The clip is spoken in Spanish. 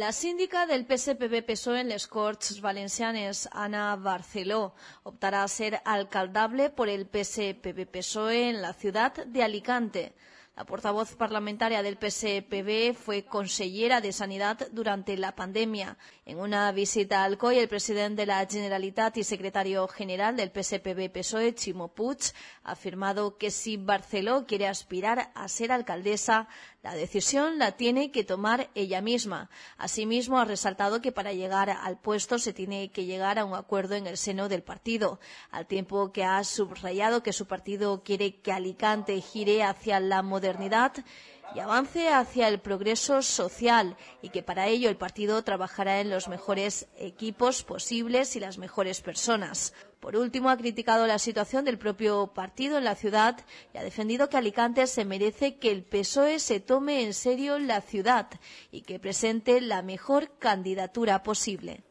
La síndica del PSPB-PSOE en les Corts Valencianes, Ana Barceló, optará a ser alcaldable por el PSPB-PSOE en la ciudad de Alicante. La portavoz parlamentaria del PSPB fue consellera de Sanidad durante la pandemia. En una visita al COI, el presidente de la Generalitat y secretario general del PSPB-PSOE, Chimo Puig, ha afirmado que si Barceló quiere aspirar a ser alcaldesa, la decisión la tiene que tomar ella misma. Asimismo, ha resaltado que para llegar al puesto se tiene que llegar a un acuerdo en el seno del partido, al tiempo que ha subrayado que su partido quiere que Alicante gire hacia la modernización modernidad y avance hacia el progreso social y que para ello el partido trabajará en los mejores equipos posibles y las mejores personas. Por último, ha criticado la situación del propio partido en la ciudad y ha defendido que Alicante se merece que el PSOE se tome en serio la ciudad y que presente la mejor candidatura posible.